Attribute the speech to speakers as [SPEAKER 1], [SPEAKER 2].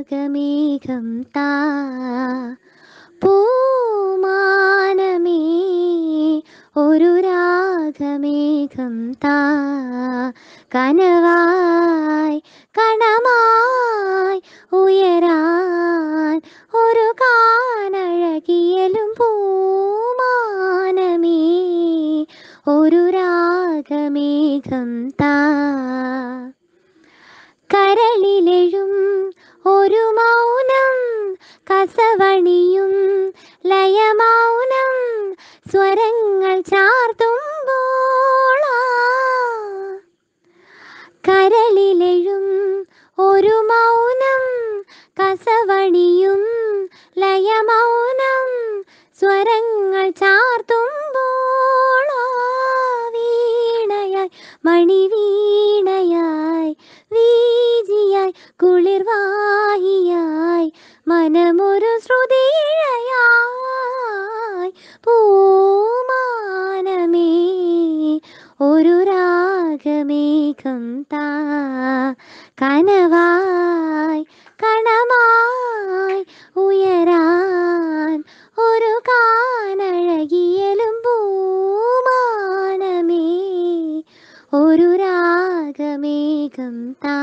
[SPEAKER 1] രാഗമേഘം താ പൂമാനമേ ഒരു രാഗമേഘം താ കനവായി കണമായി ഉയരാൻ ഒരു കാനഴകിയലും പൂമാനമേ ഒരു രാഗമേഘം താ ഒരു മൗനം കസവണിയും ലയമൗനം സ്വരങ്ങൾ ചാർത്തുമ്പോള കരളിലെഴും ഒരു മൗനം കസവണിയും ലയമൗനം സ്വരങ്ങൾ ചാർത്തുമ്പോള വീണയ മണിവീ നീർവാഹിയായി മനമൊരു ശ്രുതിഴയായി പൂമാനമേ ഒരു രാഗമേഘം താ കനവായി കണമായി ഉയരാൻ ഒരു കാനഴകിയലും പൂമാനമേ ഒരു രാഗമേഘം താ